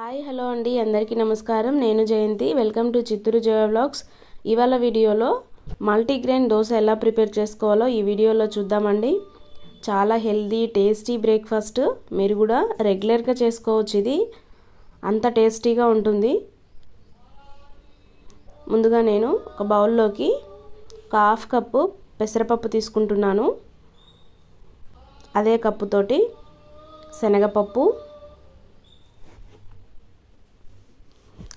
hi hello అండి అందరికీ నమస్కారం నేను Jayanthi welcome to Chittoor Jaya blogs ఇవాళ వీడియోలో మల్టీగ్రెయిన్ దోశ ఎలా ప్రిపేర్ చేసుకోవాలో ఈ వీడియోలో చూద్దామండి చాలా హెల్దీ టేస్టీ బ్రేక్ఫాస్ట్ మీరు కూడా రెగ్యులర్గా చేసుకోవచ్చు ఇది అంత టేస్టీగా ఉంటుంది ముందుగా నేను ఒక బౌల్లోకి ఒక హాఫ్ కప్పు పెసరపప్పు తీసుకుంటున్నాను అదే కప్పుతోటి శనగపప్పు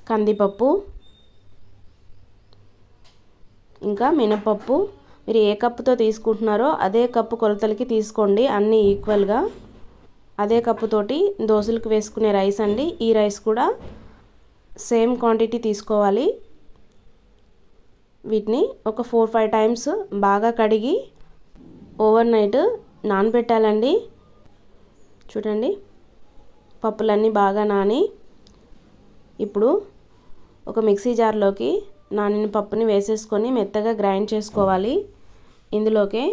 కందిపప్పు ఇంకా మినపప్పు మీరు ఏ కప్పుతో తీసుకుంటున్నారో అదే కప్పు కొలతలకి తీసుకోండి అన్నీ ఈక్వల్గా అదే కప్పుతోటి దోశలకు వేసుకునే రైస్ అండి ఈ రైస్ కూడా సేమ్ క్వాంటిటీ తీసుకోవాలి వీటిని ఒక ఫోర్ ఫైవ్ టైమ్స్ బాగా కడిగి ఓవర్ నైట్ నానబెట్టాలండి చూడండి పప్పులన్నీ బాగా నాని ఇప్పుడు ఒక మిక్సీ జార్లోకి నానిన పప్పుని వేసేసుకొని మెత్తగా గ్రైండ్ చేసుకోవాలి ఇందులోకి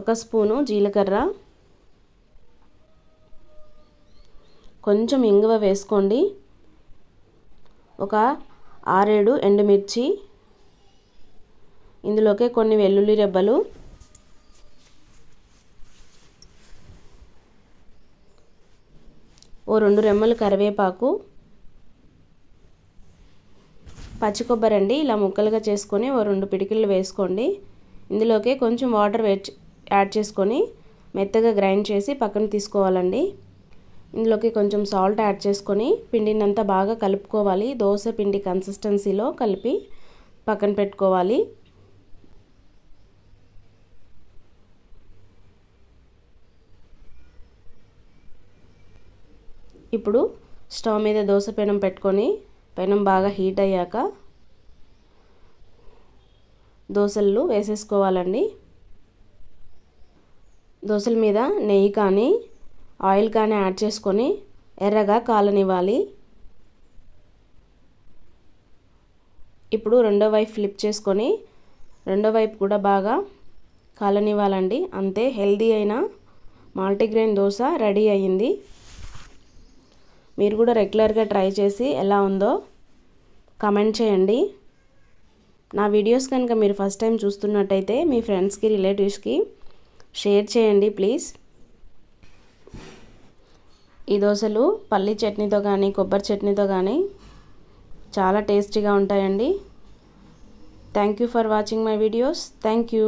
ఒక స్పూను జీలకర్ర కొంచెం ఇంగువ వేసుకోండి ఒక ఆరేడు ఎండుమిర్చి ఇందులోకి కొన్ని వెల్లుల్లి రెబ్బలు ఓ రెండు రెమ్మలు కరివేపాకు పచ్చి కొబ్బరి అండి ఇలా ముక్కలుగా చేసుకొని ఓ రెండు పిడికిళ్ళు వేసుకోండి ఇందులోకి కొంచెం వాటర్ యాడ్ చేసుకొని మెత్తగా గ్రైండ్ చేసి పక్కన తీసుకోవాలండి ఇందులోకి కొంచెం సాల్ట్ యాడ్ చేసుకొని పిండినంతా బాగా కలుపుకోవాలి దోశ పిండి కన్సిస్టెన్సీలో కలిపి పక్కన పెట్టుకోవాలి ఇప్పుడు స్టవ్ మీద దోశ పెనం పెట్టుకొని పెనం బాగా హీట్ అయ్యాక దోశలు వేసేసుకోవాలండి దోశల మీద నెయ్యి కానీ ఆయిల్ కానీ యాడ్ చేసుకొని ఎర్రగా కాలనివ్వాలి ఇప్పుడు రెండో వైపు ఫ్లిప్ చేసుకొని రెండో వైపు కూడా బాగా కాలనివ్వాలండి అంతే హెల్దీ అయిన మాల్టీగ్రెయిన్ దోశ రెడీ అయ్యింది మీరు కూడా రెగ్యులర్గా ట్రై చేసి ఎలా ఉందో కమెంట్ చేయండి నా వీడియోస్ కనుక మీరు ఫస్ట్ టైం చూస్తున్నట్టయితే మీ ఫ్రెండ్స్కి రిలేటివ్స్కి షేర్ చేయండి ప్లీజ్ ఈ దోశలు పల్లి చట్నీతో కానీ కొబ్బరి చట్నీతో కానీ చాలా టేస్టీగా ఉంటాయండి thank you for watching my videos thank you